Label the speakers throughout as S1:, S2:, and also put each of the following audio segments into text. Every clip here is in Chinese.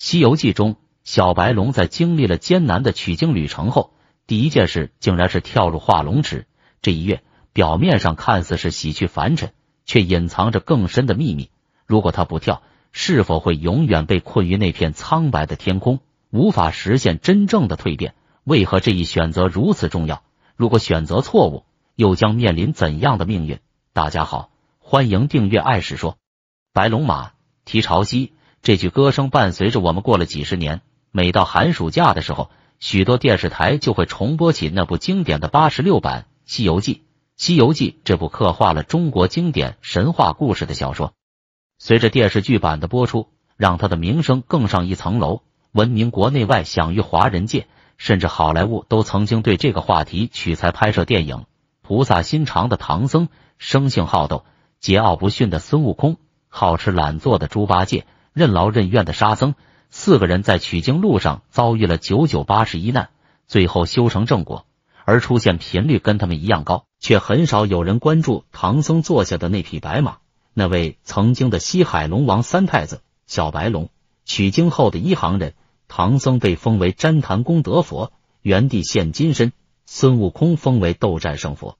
S1: 《西游记》中，小白龙在经历了艰难的取经旅程后，第一件事竟然是跳入化龙池。这一跃表面上看似是洗去凡尘，却隐藏着更深的秘密。如果他不跳，是否会永远被困于那片苍白的天空，无法实现真正的蜕变？为何这一选择如此重要？如果选择错误，又将面临怎样的命运？大家好，欢迎订阅《爱史说》，白龙马提潮汐。这句歌声伴随着我们过了几十年。每到寒暑假的时候，许多电视台就会重播起那部经典的八十六版《西游记》。《西游记》这部刻画了中国经典神话故事的小说，随着电视剧版的播出，让他的名声更上一层楼，闻名国内外，享誉华人界，甚至好莱坞都曾经对这个话题取材拍摄电影。菩萨心肠的唐僧，生性好斗、桀骜不驯的孙悟空，好吃懒做的猪八戒。任劳任怨的沙僧，四个人在取经路上遭遇了九九八十一难，最后修成正果。而出现频率跟他们一样高，却很少有人关注唐僧坐下的那匹白马。那位曾经的西海龙王三太子小白龙，取经后的一行人，唐僧被封为旃檀功德佛，原地现金身；孙悟空封为斗战胜佛，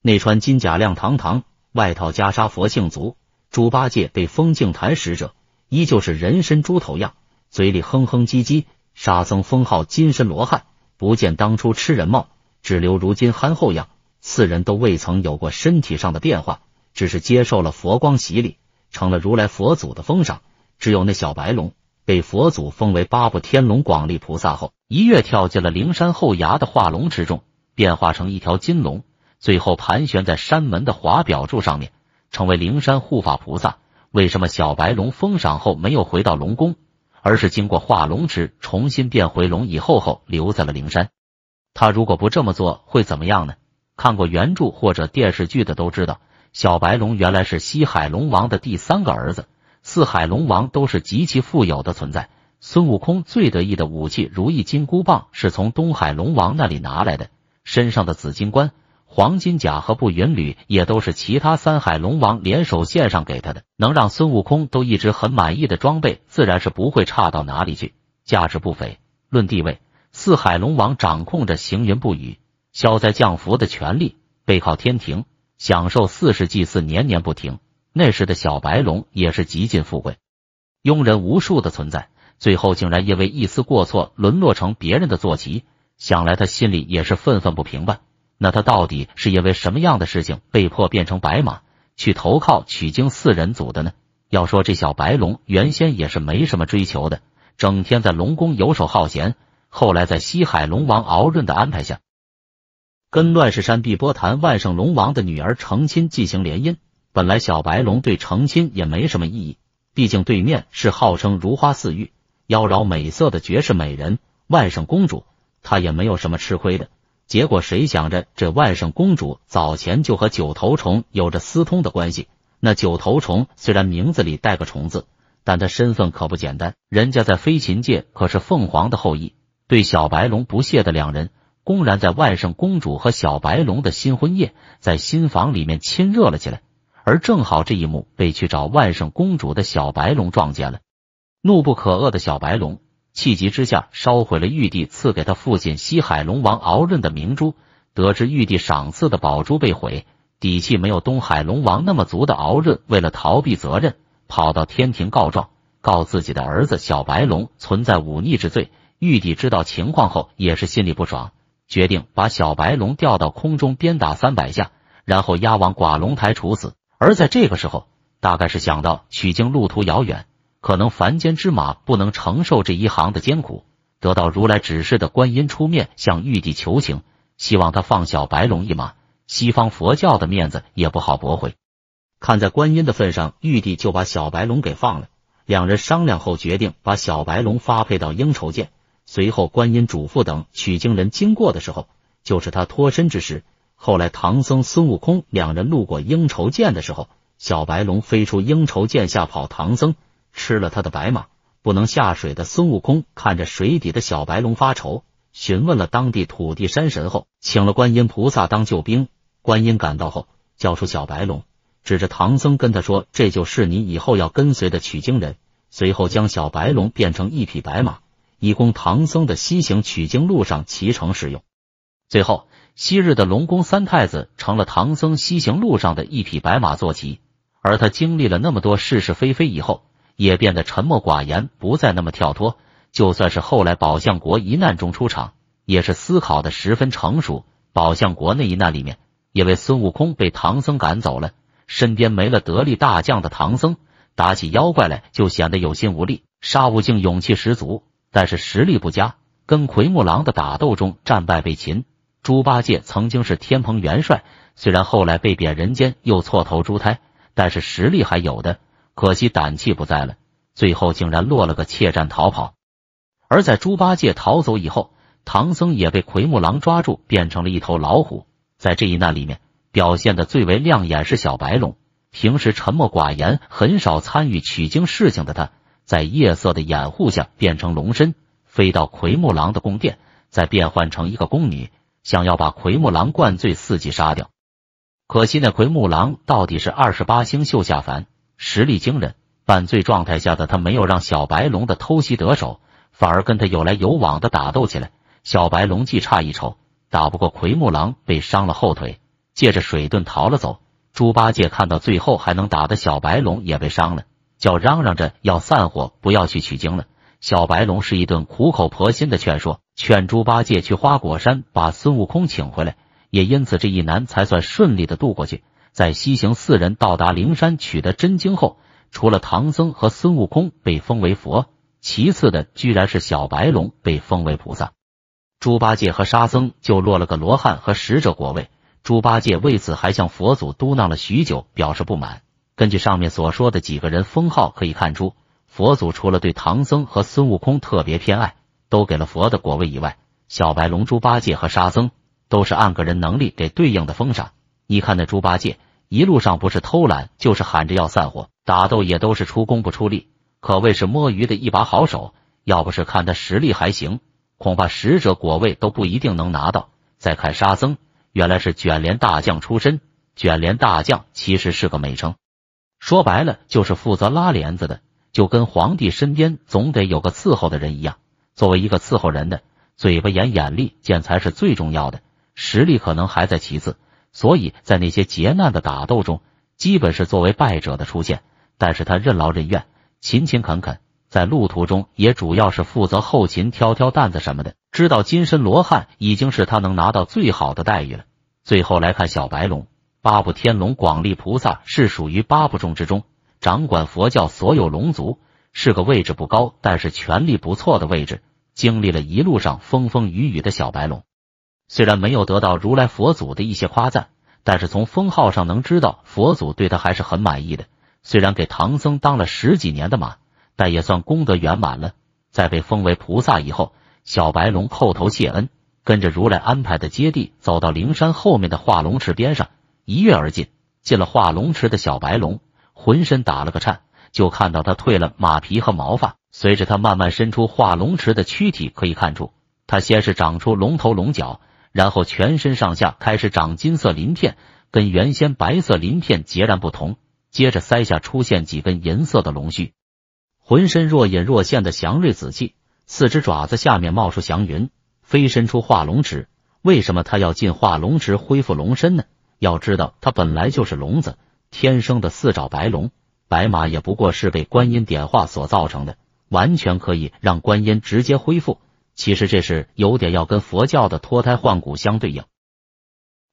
S1: 内穿金甲亮堂堂，外套袈裟佛性足；猪八戒被封净坛使者。依旧是人身猪头样，嘴里哼哼唧唧。沙僧封号金身罗汉，不见当初吃人貌，只留如今憨厚样。四人都未曾有过身体上的变化，只是接受了佛光洗礼，成了如来佛祖的封赏。只有那小白龙被佛祖封为八部天龙广力菩萨后，一跃跳进了灵山后崖的化龙池中，变化成一条金龙，最后盘旋在山门的华表柱上面，成为灵山护法菩萨。为什么小白龙封赏后没有回到龙宫，而是经过化龙池重新变回龙以后后留在了灵山？他如果不这么做会怎么样呢？看过原著或者电视剧的都知道，小白龙原来是西海龙王的第三个儿子，四海龙王都是极其富有的存在。孙悟空最得意的武器如意金箍棒是从东海龙王那里拿来的，身上的紫金冠。黄金甲和步云履也都是其他三海龙王联手献上给他的，能让孙悟空都一直很满意的装备，自然是不会差到哪里去，价值不菲。论地位，四海龙王掌控着行云布雨、消灾降福的权力，背靠天庭，享受四世祭祀，年年不停。那时的小白龙也是极尽富贵，庸人无数的存在，最后竟然因为一丝过错，沦落成别人的坐骑，想来他心里也是愤愤不平吧。那他到底是因为什么样的事情被迫变成白马，去投靠取经四人组的呢？要说这小白龙原先也是没什么追求的，整天在龙宫游手好闲。后来在西海龙王敖润的安排下，跟乱世山碧波潭万圣龙王的女儿成亲，进行联姻。本来小白龙对成亲也没什么意义，毕竟对面是号称如花似玉、妖娆美色的绝世美人万圣公主，他也没有什么吃亏的。结果谁想着这万圣公主早前就和九头虫有着私通的关系？那九头虫虽然名字里带个虫字，但他身份可不简单，人家在飞禽界可是凤凰的后裔。对小白龙不屑的两人，公然在万圣公主和小白龙的新婚夜，在新房里面亲热了起来，而正好这一幕被去找万圣公主的小白龙撞见了，怒不可遏的小白龙。气急之下，烧毁了玉帝赐给他父亲西海龙王敖润的明珠。得知玉帝赏赐的宝珠被毁，底气没有东海龙王那么足的敖润，为了逃避责任，跑到天庭告状，告自己的儿子小白龙存在忤逆之罪。玉帝知道情况后，也是心里不爽，决定把小白龙吊到空中鞭打三百下，然后押往寡龙台处死。而在这个时候，大概是想到取经路途遥远。可能凡间之马不能承受这一行的艰苦，得到如来指示的观音出面向玉帝求情，希望他放小白龙一马。西方佛教的面子也不好驳回，看在观音的份上，玉帝就把小白龙给放了。两人商量后决定把小白龙发配到应酬见。随后，观音嘱咐等取经人经过的时候，就是他脱身之时。后来，唐僧、孙悟空两人路过应酬涧的时候，小白龙飞出应酬涧吓跑唐僧。吃了他的白马不能下水的孙悟空看着水底的小白龙发愁，询问了当地土地山神后，请了观音菩萨当救兵。观音赶到后，叫出小白龙，指着唐僧跟他说：“这就是你以后要跟随的取经人。”随后将小白龙变成一匹白马，以供唐僧的西行取经路上骑乘使用。最后，昔日的龙宫三太子成了唐僧西行路上的一匹白马坐骑，而他经历了那么多是是非非以后。也变得沉默寡言，不再那么跳脱。就算是后来宝象国一难中出场，也是思考的十分成熟。宝象国那一难里面，因为孙悟空被唐僧赶走了，身边没了得力大将的唐僧，打起妖怪来就显得有心无力。沙悟净勇气十足，但是实力不佳，跟奎木狼的打斗中战败被擒。猪八戒曾经是天蓬元帅，虽然后来被贬人间又错投猪胎，但是实力还有的。可惜胆气不在了，最后竟然落了个怯战逃跑。而在猪八戒逃走以后，唐僧也被奎木狼抓住，变成了一头老虎。在这一难里面，表现的最为亮眼是小白龙。平时沉默寡言，很少参与取经事情的他，在夜色的掩护下变成龙身，飞到奎木狼的宫殿，再变换成一个宫女，想要把奎木狼灌醉，伺机杀掉。可惜那奎木狼到底是二十八星宿下凡。实力惊人，半醉状态下的他没有让小白龙的偷袭得手，反而跟他有来有往的打斗起来。小白龙技差一筹，打不过奎木狼，被伤了后腿，借着水遁逃了走。猪八戒看到最后还能打的小白龙也被伤了，叫嚷嚷着要散伙，不要去取经了。小白龙是一顿苦口婆心的劝说，劝猪八戒去花果山把孙悟空请回来，也因此这一难才算顺利的度过去。在西行四人到达灵山取得真经后，除了唐僧和孙悟空被封为佛，其次的居然是小白龙被封为菩萨，猪八戒和沙僧就落了个罗汉和使者果位。猪八戒为此还向佛祖嘟囔了许久，表示不满。根据上面所说的几个人封号可以看出，佛祖除了对唐僧和孙悟空特别偏爱，都给了佛的果位以外，小白龙、猪八戒和沙僧都是按个人能力给对应的封赏。你看那猪八戒一路上不是偷懒，就是喊着要散伙，打斗也都是出工不出力，可谓是摸鱼的一把好手。要不是看他实力还行，恐怕使者果位都不一定能拿到。再看沙僧，原来是卷帘大将出身。卷帘大将其实是个美称，说白了就是负责拉帘子的，就跟皇帝身边总得有个伺候的人一样。作为一个伺候人的，嘴巴、眼、眼力、见才是最重要的，实力可能还在其次。所以在那些劫难的打斗中，基本是作为败者的出现。但是他任劳任怨，勤勤恳恳，在路途中也主要是负责后勤、挑挑担子什么的。知道金身罗汉已经是他能拿到最好的待遇了。最后来看小白龙，八部天龙广力菩萨是属于八部众之中，掌管佛教所有龙族，是个位置不高，但是权力不错的位置。经历了一路上风风雨雨的小白龙。虽然没有得到如来佛祖的一些夸赞，但是从封号上能知道佛祖对他还是很满意的。虽然给唐僧当了十几年的马，但也算功德圆满了。在被封为菩萨以后，小白龙叩头谢恩，跟着如来安排的接地走到灵山后面的化龙池边上，一跃而进，进了化龙池的小白龙浑身打了个颤，就看到他褪了马皮和毛发。随着他慢慢伸出化龙池的躯体，可以看出他先是长出龙头龙角。然后全身上下开始长金色鳞片，跟原先白色鳞片截然不同。接着腮下出现几根银色的龙须，浑身若隐若现的祥瑞紫气，四只爪子下面冒出祥云，飞身出化龙池。为什么他要进化龙池恢复龙身呢？要知道他本来就是龙子，天生的四爪白龙，白马也不过是被观音点化所造成的，完全可以让观音直接恢复。其实这是有点要跟佛教的脱胎换骨相对应，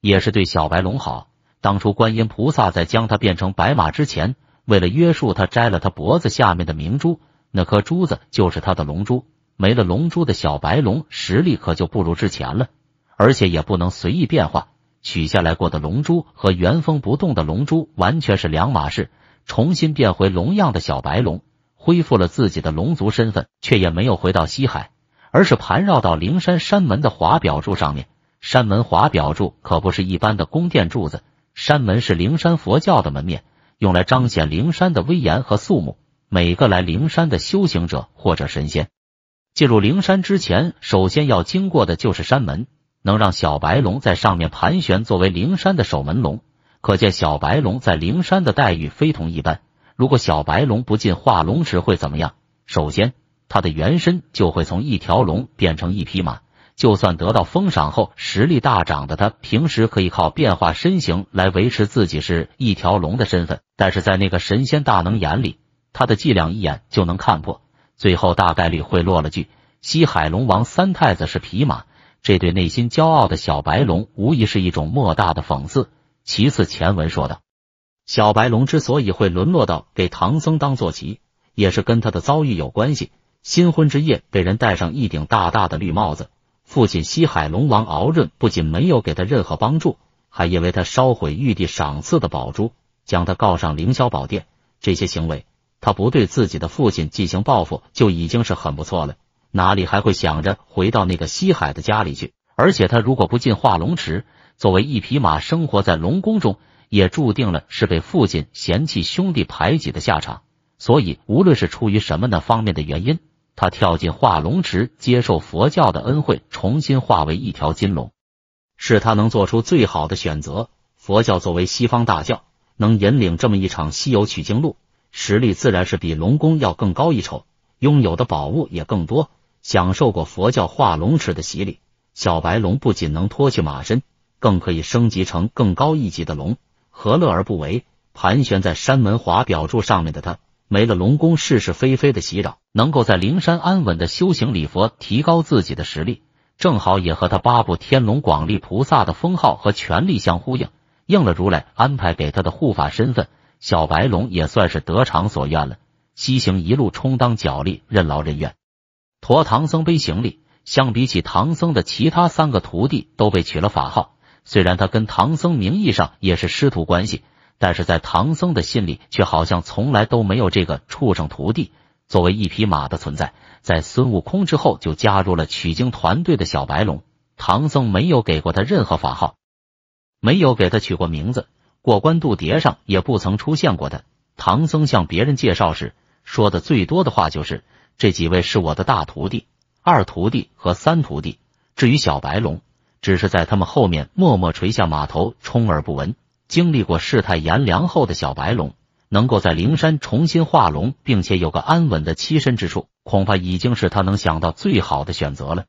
S1: 也是对小白龙好。当初观音菩萨在将他变成白马之前，为了约束他，摘了他脖子下面的明珠，那颗珠子就是他的龙珠。没了龙珠的小白龙，实力可就不如之前了，而且也不能随意变化。取下来过的龙珠和原封不动的龙珠完全是两码事。重新变回龙样的小白龙，恢复了自己的龙族身份，却也没有回到西海。而是盘绕到灵山山门的华表柱上面。山门华表柱可不是一般的宫殿柱子，山门是灵山佛教的门面，用来彰显灵山的威严和肃穆。每个来灵山的修行者或者神仙，进入灵山之前，首先要经过的就是山门，能让小白龙在上面盘旋，作为灵山的守门龙，可见小白龙在灵山的待遇非同一般。如果小白龙不进化龙池，会怎么样？首先。他的原身就会从一条龙变成一匹马，就算得到封赏后实力大涨的他，平时可以靠变化身形来维持自己是一条龙的身份，但是在那个神仙大能眼里，他的伎俩一眼就能看破，最后大概率会落了句“西海龙王三太子是匹马”，这对内心骄傲的小白龙无疑是一种莫大的讽刺。其次，前文说道，小白龙之所以会沦落到给唐僧当坐骑，也是跟他的遭遇有关系。新婚之夜被人戴上一顶大大的绿帽子，父亲西海龙王敖润不仅没有给他任何帮助，还因为他烧毁玉帝赏赐的宝珠，将他告上凌霄宝殿。这些行为，他不对自己的父亲进行报复就已经是很不错了，哪里还会想着回到那个西海的家里去？而且他如果不进化龙池，作为一匹马生活在龙宫中，也注定了是被父亲嫌弃、兄弟排挤的下场。所以，无论是出于什么那方面的原因，他跳进化龙池，接受佛教的恩惠，重新化为一条金龙，是他能做出最好的选择。佛教作为西方大教，能引领这么一场西游取经路，实力自然是比龙宫要更高一筹，拥有的宝物也更多。享受过佛教化龙池的洗礼，小白龙不仅能脱去马身，更可以升级成更高一级的龙，何乐而不为？盘旋在山门华表柱上面的他。没了龙宫是是非非的袭扰，能够在灵山安稳的修行礼佛，提高自己的实力，正好也和他八部天龙广力菩萨的封号和权力相呼应，应了如来安排给他的护法身份。小白龙也算是得偿所愿了。西行一路充当脚力，任劳任怨，驮唐僧背行李。相比起唐僧的其他三个徒弟都被取了法号，虽然他跟唐僧名义上也是师徒关系。但是在唐僧的心里，却好像从来都没有这个畜生徒弟作为一匹马的存在。在孙悟空之后，就加入了取经团队的小白龙，唐僧没有给过他任何法号，没有给他取过名字，过关渡牒上也不曾出现过他。唐僧向别人介绍时，说的最多的话就是：“这几位是我的大徒弟、二徒弟和三徒弟。”至于小白龙，只是在他们后面默默垂下马头，充耳不闻。经历过世态炎凉后的小白龙，能够在灵山重新化龙，并且有个安稳的栖身之处，恐怕已经是他能想到最好的选择了。